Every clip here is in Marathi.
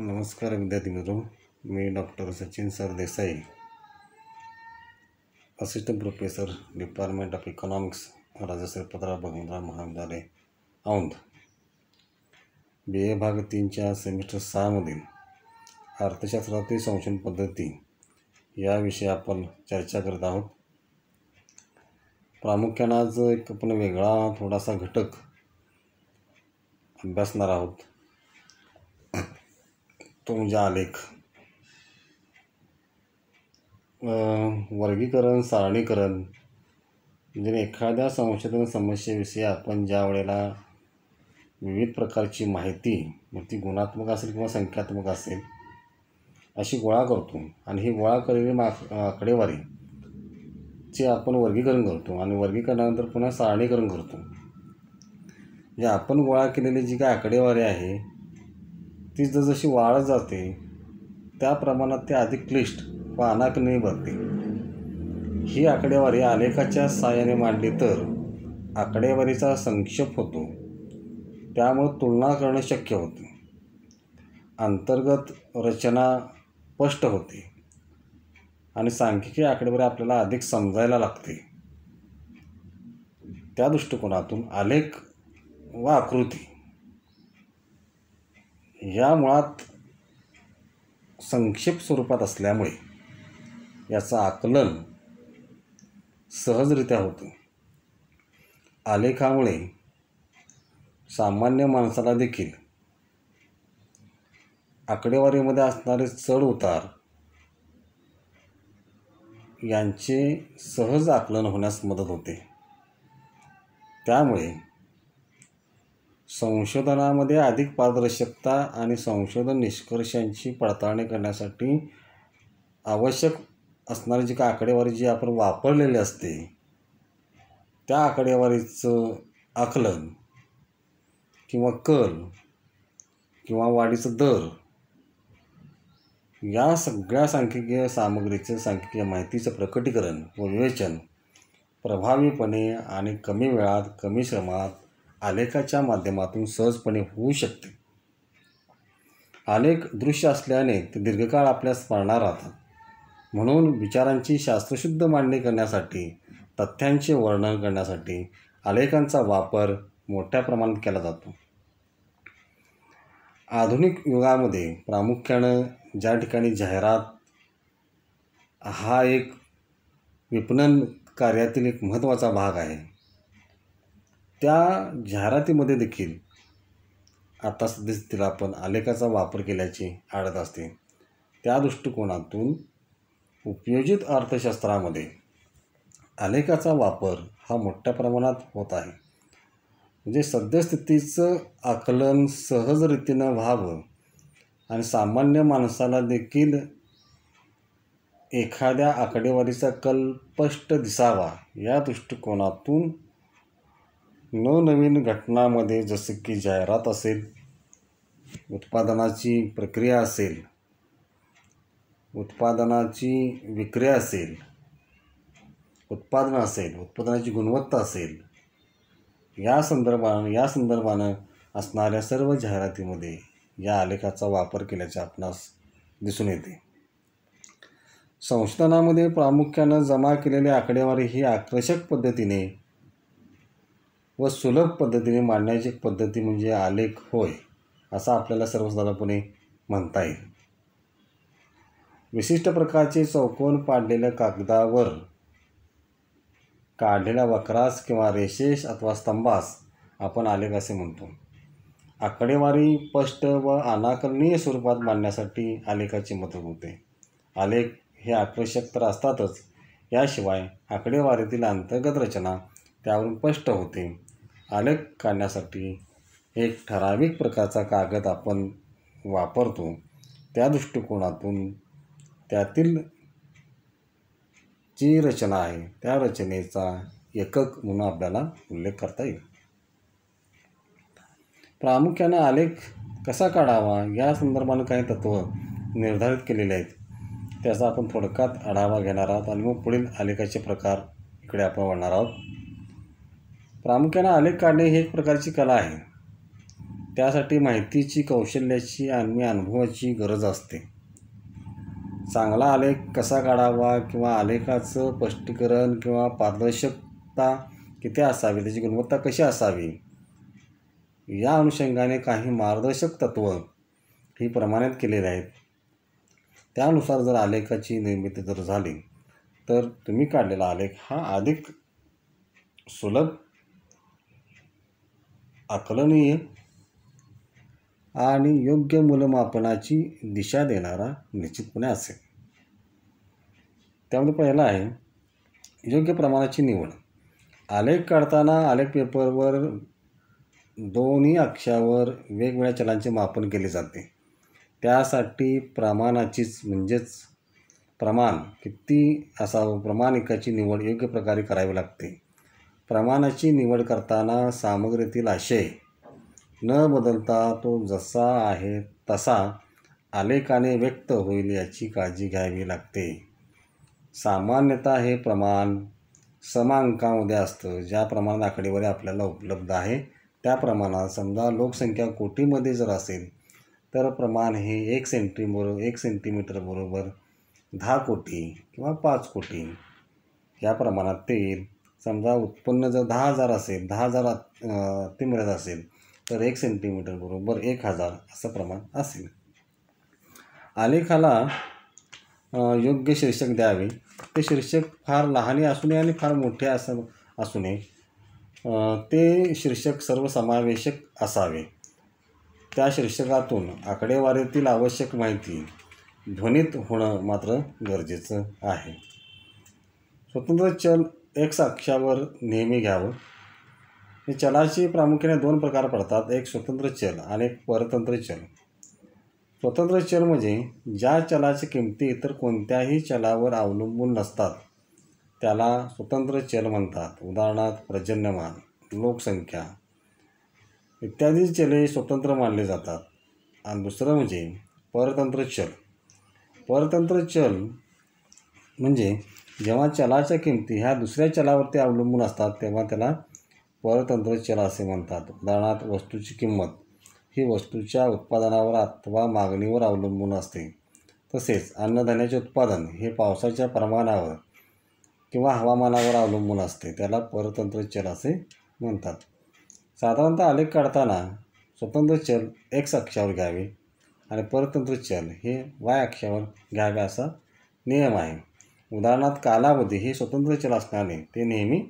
नमस्कार विद्यार्थी मित्रो मी doctor Sachin sir Desai assistant professor department of economics Rajshri Patra Bhagwantrao महाविद्यालय औंध बी ए भाग तीनच्या सेमिस्टर सहामधील अर्थशास्त्रातील संशोधन पद्धती याविषयी आपण चर्चा करत आहोत प्रामुख्यानं आज एक आपण वेगळा थोडासा घटक अभ्यासणार आहोत तो म्हणजे आलेख वर्गीकरण सारणीकरण म्हणजे एखाद्या संशोधन समस्येविषयी आपण ज्या वेळेला विविध प्रकारची माहिती मग ती गुणात्मक असेल किंवा संख्यात्मक असेल अशी गोळा करतो आणि ही गोळा केलेली आकडेवारी आकडेवारीचे आपण वर्गीकरण करतो आणि वर्गीकरणानंतर पुन्हा सारणीकरण करतो म्हणजे आपण गोळा केलेली जी काय आकडेवारी आहे ती जशी वाळत जाते त्या प्रमाणात ते अधिक क्लिष्ट व अनाकने बनते ही आकडेवारी आलेखाच्या सहाय्याने मांडली तर आकडेवारीचा संक्षेप होतो त्यामुळे तुलना करणे शक्य होते अंतर्गत रचना स्पष्ट होते आणि सांख्यिकी आकडेवारी आपल्याला अधिक समजायला लागते त्या दृष्टिकोनातून आलेख व आकृती या मुळात संक्षिप्त स्वरूपात असल्यामुळे याचं आकलन सहजरित्या होतं आलेखामुळे सामान्य माणसाला देखील आकडेवारीमध्ये असणारे चढ उतार यांचे सहज आकलन होण्यास मदत होते त्यामुळे संशोधनामध्ये अधिक पारदर्शकता आणि संशोधन निष्कर्षांची पडताळणी करण्यासाठी आवश्यक असणारी जी काय आकडेवारी जी आपण वापरलेली असते त्या आकडेवारीचं आकलन किंवा कल किंवा वाढीचं दर या सगळ्या सांख्यिकीय सामग्रीचं सांख्यिकीय माहितीचं प्रकटीकरण व विवेचन प्रभावीपणे आणि कमी वेळात कमी श्रमात आलेखाच्या माध्यमातून सहजपणे होऊ शकते आलेख दृश्य असल्याने ते दीर्घकाळ आपल्या स्मरणात राहतात म्हणून विचारांची शास्त्रशुद्ध मांडणी करण्यासाठी तथ्यांचे वर्णन करण्यासाठी आलेखांचा वापर मोठ्या प्रमाणात केला जातो आधुनिक युगामध्ये प्रामुख्यानं ज्या ठिकाणी जाहिरात हा एक विपणन कार्यातील एक महत्त्वाचा भाग आहे त्या जाहिरातीमध्ये देखील आता दिसतील आपण आलेखाचा वापर केल्याची आढत असते त्या दृष्टिकोनातून उपयोजित अर्थशास्त्रामध्ये आलेखाचा वापर हा मोठ्या प्रमाणात होत आहे म्हणजे सद्यस्थितीचं आकलन सहजरीतीनं व्हावं आणि सामान्य माणसाला देखील एखाद्या आकडेवारीचा कल स्पष्ट दिसावा या दृष्टिकोनातून नवनवीन घटनामध्ये जसं की जाहिरात असेल उत्पादनाची प्रक्रिया असेल उत्पादनाची विक्रिया असेल उत्पादन असेल उत्पादनाची गुणवत्ता असेल या संदर्भानं या संदर्भानं असणाऱ्या सर्व जाहिरातीमध्ये या आलेखाचा वापर केल्याचे आपणास दिसून येते संशोधनामध्ये प्रामुख्यानं जमा केलेली आकडेवारी ही आकर्षक पद्धतीने व सुलभ पद्धतीने मांडण्याची पद्धती म्हणजे आलेख होय असा आपल्याला सर्वसाधारणपणे म्हणता येईल विशिष्ट प्रकारचे चौकोन पाडलेल्या कागदावर काढलेल्या वक्रास किंवा रेषेस अथवा स्तंभास आपण आलेख असे म्हणतो आकडेवारी स्पष्ट व अनाकरणीय स्वरूपात मांडण्यासाठी आलेखाची मदत होते आलेख हे आकर्षक तर असतातच याशिवाय आकडेवारीतील अंतर्गत रचना त्यावरून स्पष्ट होते आलेख काढण्यासाठी एक ठराविक प्रकारचा कागद आपण वापरतो त्या दृष्टिकोनातून त्यातील जी रचना आहे त्या रचनेचा एकक म्हणून आपल्याला उल्लेख करता येईल प्रामुख्यानं आलेख कसा काढावा या संदर्भानं काही तत्त्व निर्धारित केलेले आहेत त्याचा आपण थोडक्यात आढावा घेणार आहोत आणि मग पुढील आलेखाचे प्रकार इकडे आपण वळणार आहोत प्रामुख्याने आलेख काढणे ही एक प्रकारची कला आहे त्यासाठी माहितीची कौशल्याची आणि अनुभवाची गरज असते चांगला आलेख कसा काढावा किंवा आलेखाचं स्पष्टीकरण किंवा पारदर्शकता किती असावी त्याची गुणवत्ता कशी असावी या अनुषंगाने काही मार्गदर्शक तत्त्व ही प्रमाणित केलेली आहेत त्यानुसार जर आलेखाची निर्मिती जर झाली तर तुम्ही काढलेला आलेख हा अधिक सुलभ आकलनीय आणि योग्य मूलमापनाची दिशा देणारा निश्चितपणे असेल त्यामध्ये पहिला आहे योग्य प्रमाणाची निवड आलेख काढताना आलेख पेपरवर दोन्ही अक्षावर वेगवेगळ्या चलांचे मापन केले जाते त्यासाठी प्रमाणाचीच म्हणजेच प्रमाण किती असावं प्रमाणिकाची निवड योग्य प्रकारे करावी लागते प्रमाणाची निवड करताना सामग्रीतील आशय न बदलता तो जसा आहे तसा आलेखाने व्यक्त होईल याची काळजी घ्यावी लागते सामान्यतः हे प्रमाण समांकामध्ये असतं ज्या प्रमाणात आकडेवारी आपल्याला उपलब्ध आहे त्या प्रमाणात समजा लोकसंख्या कोटीमध्ये जर असेल तर प्रमाण हे एक सेंटीबरो एक सेंटीमीटर बरोबर दहा कोटी किंवा पाच कोटी या प्रमाणात ते येईल समजा उत्पन्न जर दहा हजार असेल दहा हजारात मिळत असेल तर एक सेंटीमीटर बरोबर एक हजार असं प्रमाण असेल आलेखाला योग्य शीर्षक द्यावे ते शीर्षक फार लहाने असू नये आणि फार मोठे असं असू नये ते शीर्षक सर्वसमावेशक असावे त्या शीर्षकातून आकडेवारीतील आवश्यक माहिती ध्वनित होणं मात्र गरजेचं आहे स्वतंत्र चल एक्स अक्षावर नेहमी घ्यावं चलाची प्रामुख्याने दोन प्रकार पडतात एक स्वतंत्र चल आणि एक परतंत्र चल स्वतंत्र चल म्हणजे ज्या चलाची किमती इतर कोणत्याही चलावर अवलंबून नसतात त्याला स्वतंत्र चल म्हणतात उदाहरणार्थ पर्जन्यमान लोकसंख्या इत्यादी चले स्वतंत्र मानले जातात आणि दुसरं म्हणजे परतंत्र चल परतंत्र चल म्हणजे जेव्हा चलाच्या किमती ह्या दुसऱ्या चलावरती अवलंबून असतात तेव्हा त्याला परतंत्र चल असे म्हणतात उदाहरणार्थ वस्तूची किंमत ही वस्तूच्या उत्पादनावर अथवा मागणीवर अवलंबून असते तसेच अन्नधान्याचे उत्पादन हे पावसाच्या प्रमाणावर किंवा हवामानावर अवलंबून असते त्याला परतंत्र चल असे म्हणतात साधारणतः आलेख काढताना स्वतंत्र चल एक्स अक्षावर घ्यावे आणि परतंत्र चल हे वाय अक्षावर घ्यावे असा नियम आहे उदाहरणार्थ कालावधी हे स्वतंत्र चल असल्याने ते नेहमी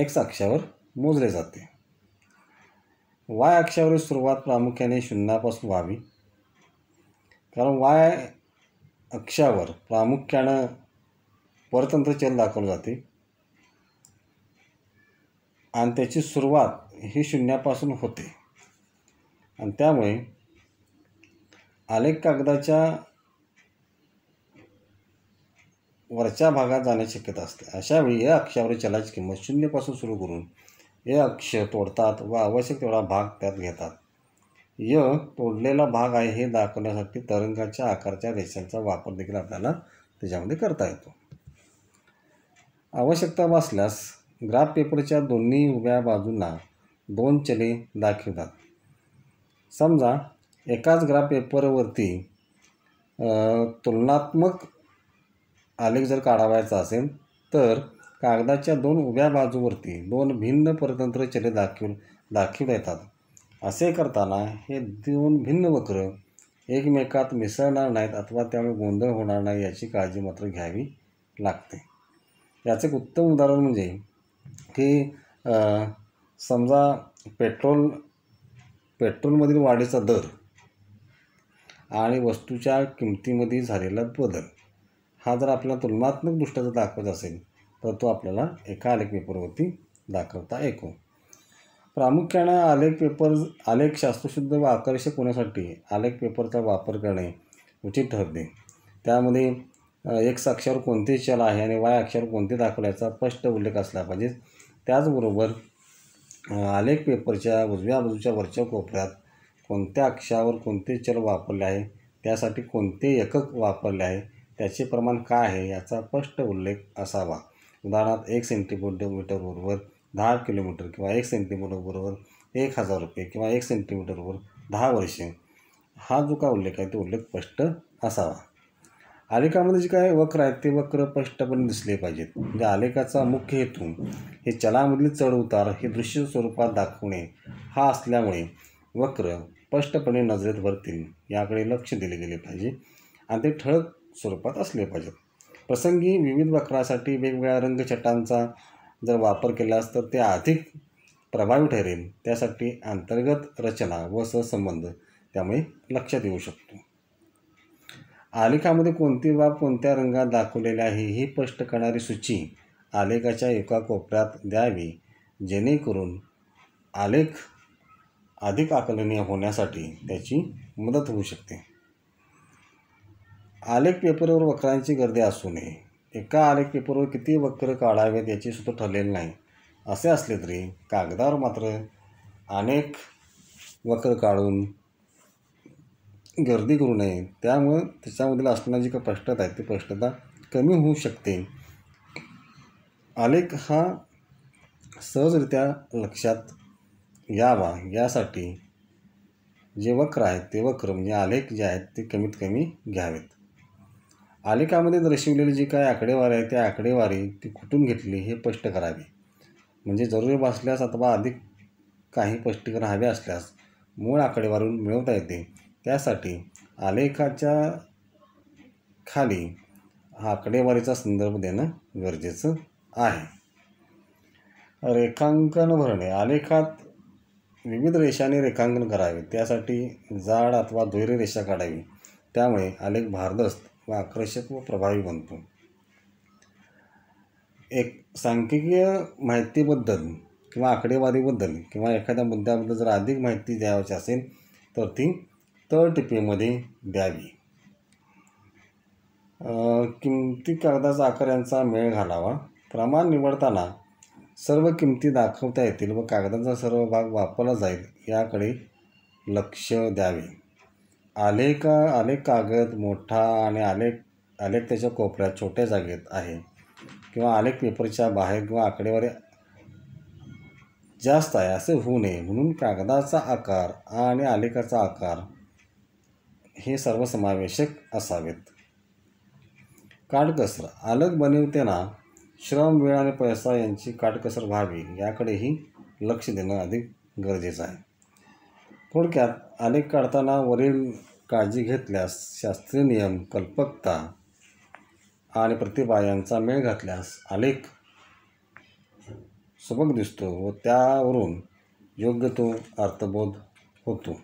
एक्स अक्षावर मोजले जाते वाय अक्षावरील सुरुवात प्रामुख्याने शून्यापासून व्हावी कारण वाय अक्षावर प्रामुख्यानं परतंत्र चल दाखवलं जाते आणि त्याची सुरुवात ही शून्यापासून होते आणि त्यामुळे आलेख कागदाच्या वरच्या भागात जाण्याची शक्यता असते अशावेळी या अक्षावरील चलाची किंमत शून्यपासून सुरू करून य अक्ष तोडतात व आवश्यक तेवढा भाग त्यात घेतात य तोडलेला भाग आहे हे दाखवण्यासाठी तरंगाच्या आकारच्या रेषांचा वापर देखील आपल्याला त्याच्यामध्ये करता येतो आवश्यकता वाचल्यास ग्राफ पेपरच्या दोन्ही उभ्या बाजूंना दोन चले दाखवतात समजा एकाच ग्राफ पेपरवरती तुलनात्मक आलेख जर काढावायचा असेल तर कागदाच्या दोन उभ्या बाजूवरती दोन भिन्न परतंत्र चले दाखव देतात येतात असे करताना हे दोन भिन्न वक्र एकमेकात मिसळणार नाहीत अथवा त्यामुळे गोंधळ होणार नाही याची काळजी मात्र घ्यावी लागते याचं एक उत्तम उदाहरण म्हणजे की समजा पेट्रोल पेट्रोलमधील वाढीचा दर आणि वस्तूच्या किमतीमध्ये झालेला बदल हा जर आपल्याला तुलनात्मक दृष्ट्या दाखवत असेल तर तो आपल्याला एका आलेख पेपरवरती दाखवता ऐकू प्रामुख्याने आलेख पेपर आलेख शास्त्रशुद्ध व आकर्षक होण्यासाठी आलेख पेपरचा वापर करणे उचित ठरते त्यामध्ये एक्स अक्षावर कोणते चल आहे आणि वाय अक्षर कोणते दाखवल्याचा स्पष्ट उल्लेख असला पाहिजे त्याचबरोबर आलेख पेपरच्या उजव्या बाजूच्या वरच्या कोपऱ्यात कोणत्या अक्षावर कोणते चल वापरले आहे त्यासाठी कोणते एकक वापरले आहे त्याचे प्रमाण काय आहे याचा स्पष्ट उल्लेख असावा उदाहरणार्थ एक मीटरबरोबर दहा किलोमीटर किंवा एक सेंटीमीटरबरोबर एक हजार रुपये किंवा एक सेंटीमीटरवर दहा वर्षे हा जो का उल्लेख आहे तो उल्लेख स्पष्ट असावा आलेखामध्ये जे काय वक्र आहेत ते वक्र स्पष्टपणे दिसले पाहिजेत म्हणजे आलेखाचा मुख्य हेतू हे चलामधील चढउतार हे दृश्य स्वरूपात दाखवणे हा असल्यामुळे वक्र स्पष्टपणे नजरेत भरतील याकडे लक्ष दिले गेले पाहिजे आणि ते ठळक स्वरूपात असले पाहिजेत प्रसंगी विविध वक्रासाठी वेगवेगळ्या रंगछटांचा जर वापर केलास तर ते अधिक प्रभावी ठरेल त्यासाठी अंतर्गत रचना व सहसंबंध त्यामुळे लक्षात येऊ शकतो आलेखामध्ये कोणती बाब कोणत्या रंगात दाखवलेली आहे ही स्पष्ट करणारी सूची आलेखाच्या एका कोपऱ्यात द्यावी जेणेकरून आलेख अधिक आकलनीय होण्यासाठी त्याची मदत होऊ शकते आलेख पेपरवर वक्रांची गर्दी असू नये एका आलेख पेपरवर किती वक्र काढावेत याची सुद्धा ठरलेली नाही असे असले तरी कागदावर मात्र अनेक वक्र काढून गर्दी करू नये त्यामुळं त्याच्यामधील असणारी जी काही प्रश्नता आहे ती प्रश्नता कमी होऊ शकते आलेख हा सहजरित्या लक्षात यावा यासाठी जे वक्र आहेत ते वक्र म्हणजे आलेख जे आहेत ते कमीत कमी घ्यावेत आलेखामध्ये दर्शविलेली जी काय आकडेवारी आहे त्या आकडेवारी ती कुठून घेतली हे स्पष्ट करावे म्हणजे जरुरी भासल्यास अथवा अधिक काही स्पष्टीकरण हवे असल्यास मूळ आकडेवारून मिळवता येते त्यासाठी आलेखाच्या खाली हा आकडेवारीचा संदर्भ देणं गरजेचं आहे रेखांकन भरणे आलेखात विविध रेषाने रेखांकन करावे त्यासाठी जाड अथवा दुहेरी रेषा काढावी त्यामुळे आलेख भारदस्त व आकर्षक व प्रभावी बनतो एक सांख्यिकीय माहितीबद्दल किंवा आकडेवारीबद्दल किंवा एखाद्या मुद्द्याबद्दल जर अधिक माहिती द्यावायची असेल तर ती तळटिपेमध्ये द्यावी किमती कागदाचा आकार यांचा मेळ घालावा प्रमाण निवडताना सर्व किमती दाखवता येतील व कागदाचा सर्व भाग वापरला जाईल याकडे लक्ष द्यावे आले का अनेक कागद मोठा आणि आलेख आलेख त्याच्या कोपऱ्यात छोट्या जागेत आहे किंवा आलेख पेपरच्या बाहेर किंवा आकडेवारी जास्त आहे असे होऊ नये म्हणून कागदाचा आकार आणि आलेखाचा आकार हे सर्वसमावेशक असावेत काटकसर आलग बनवताना श्रम वेळ आणि पैसा यांची काटकसर व्हावी याकडेही लक्ष देणं अधिक गरजेचं आहे थोडक्यात आलेख काढताना वरील काळजी घेतल्यास शास्त्रीय नियम कल्पकता आणि प्रतिभा यांचा मेळ घातल्यास आलेख सुबक दिसतो व त्यावरून योग्य तो अर्थबोध होतो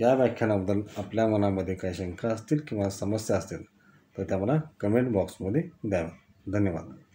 या व्याख्यानाबद्दल आपल्या मनामध्ये काही शंका असतील किंवा समस्या असतील तर त्या मला कमेंट बॉक्समध्ये द्याव्या धन्यवाद